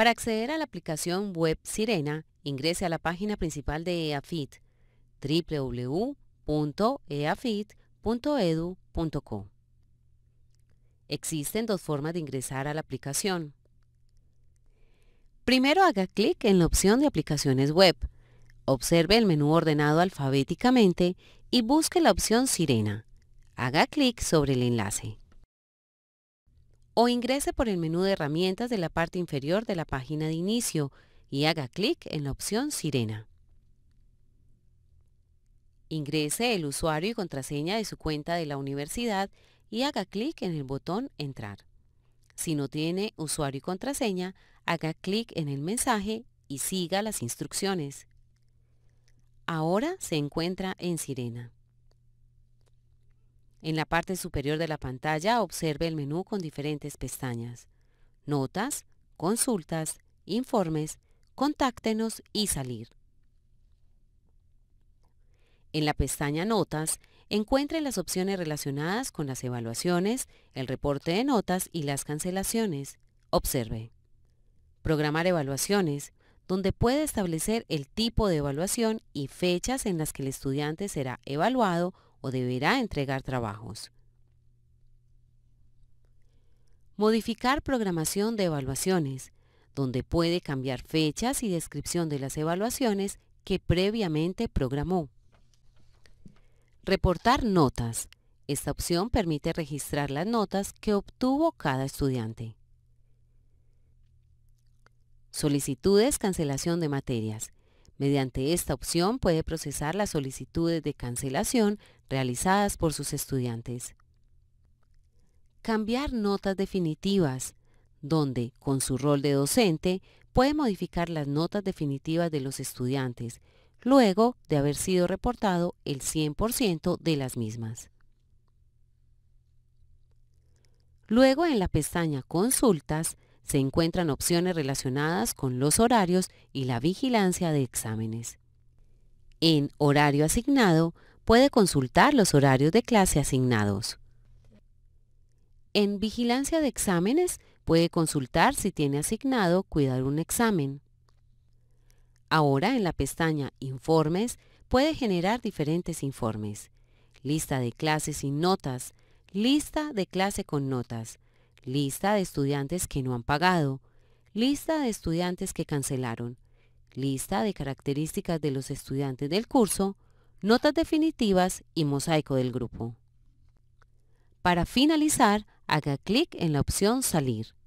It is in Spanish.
Para acceder a la aplicación web Sirena, ingrese a la página principal de EAFIT www.eafit.edu.co. Existen dos formas de ingresar a la aplicación. Primero haga clic en la opción de aplicaciones web. Observe el menú ordenado alfabéticamente y busque la opción Sirena. Haga clic sobre el enlace o ingrese por el menú de herramientas de la parte inferior de la página de inicio y haga clic en la opción Sirena. Ingrese el usuario y contraseña de su cuenta de la universidad y haga clic en el botón Entrar. Si no tiene usuario y contraseña, haga clic en el mensaje y siga las instrucciones. Ahora se encuentra en Sirena. En la parte superior de la pantalla observe el menú con diferentes pestañas. Notas, consultas, informes, contáctenos y salir. En la pestaña Notas, encuentre las opciones relacionadas con las evaluaciones, el reporte de notas y las cancelaciones. Observe. Programar evaluaciones, donde puede establecer el tipo de evaluación y fechas en las que el estudiante será evaluado o deberá entregar trabajos. Modificar programación de evaluaciones, donde puede cambiar fechas y descripción de las evaluaciones que previamente programó. Reportar notas. Esta opción permite registrar las notas que obtuvo cada estudiante. Solicitudes cancelación de materias. Mediante esta opción puede procesar las solicitudes de cancelación realizadas por sus estudiantes. Cambiar notas definitivas, donde, con su rol de docente, puede modificar las notas definitivas de los estudiantes, luego de haber sido reportado el 100% de las mismas. Luego en la pestaña Consultas, se encuentran opciones relacionadas con los horarios y la vigilancia de exámenes. En horario asignado, puede consultar los horarios de clase asignados. En vigilancia de exámenes, puede consultar si tiene asignado cuidar un examen. Ahora en la pestaña Informes puede generar diferentes informes. Lista de clases y notas, lista de clase con notas, lista de estudiantes que no han pagado, lista de estudiantes que cancelaron, lista de características de los estudiantes del curso, notas definitivas y mosaico del grupo. Para finalizar, haga clic en la opción Salir.